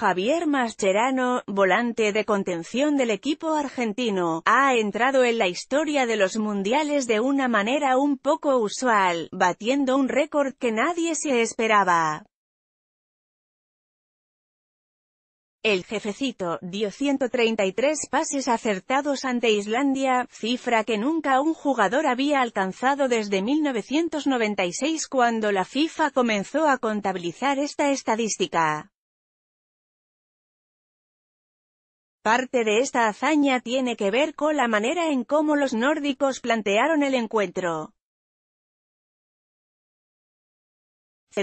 Javier Mascherano, volante de contención del equipo argentino, ha entrado en la historia de los mundiales de una manera un poco usual, batiendo un récord que nadie se esperaba. El jefecito dio 133 pases acertados ante Islandia, cifra que nunca un jugador había alcanzado desde 1996 cuando la FIFA comenzó a contabilizar esta estadística. Parte de esta hazaña tiene que ver con la manera en cómo los nórdicos plantearon el encuentro.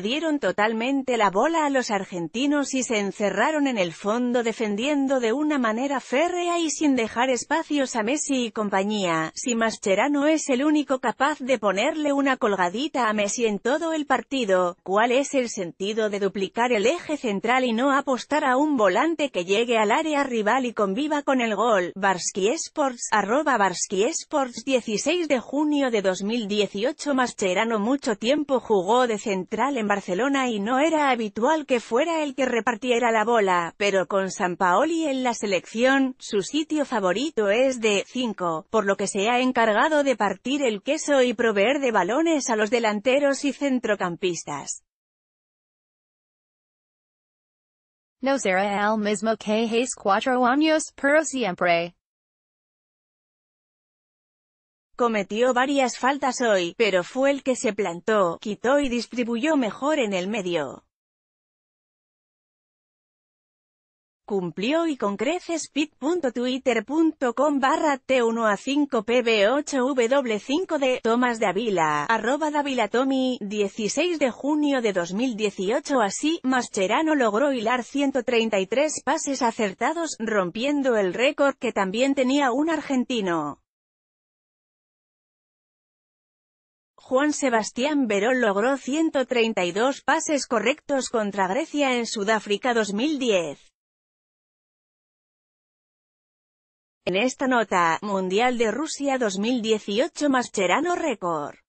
dieron totalmente la bola a los argentinos y se encerraron en el fondo defendiendo de una manera férrea y sin dejar espacios a Messi y compañía, si Mascherano es el único capaz de ponerle una colgadita a Messi en todo el partido, ¿cuál es el sentido de duplicar el eje central y no apostar a un volante que llegue al área rival y conviva con el gol? Barsky Sports, 16 de junio de 2018 Mascherano mucho tiempo jugó de central en Barcelona y no era habitual que fuera el que repartiera la bola, pero con Sampaoli en la selección, su sitio favorito es de 5, por lo que se ha encargado de partir el queso y proveer de balones a los delanteros y centrocampistas. No será el mismo que cuatro años, pero siempre. Cometió varias faltas hoy, pero fue el que se plantó, quitó y distribuyó mejor en el medio. Cumplió y con creces barra T1 a 5 PB8W5 de Tomás de arroba davila Davilatomi, 16 de junio de 2018 Así, Mascherano logró hilar 133 pases acertados, rompiendo el récord que también tenía un argentino. Juan Sebastián Verón logró 132 pases correctos contra Grecia en Sudáfrica 2010. En esta nota, Mundial de Rusia 2018 Mascherano récord.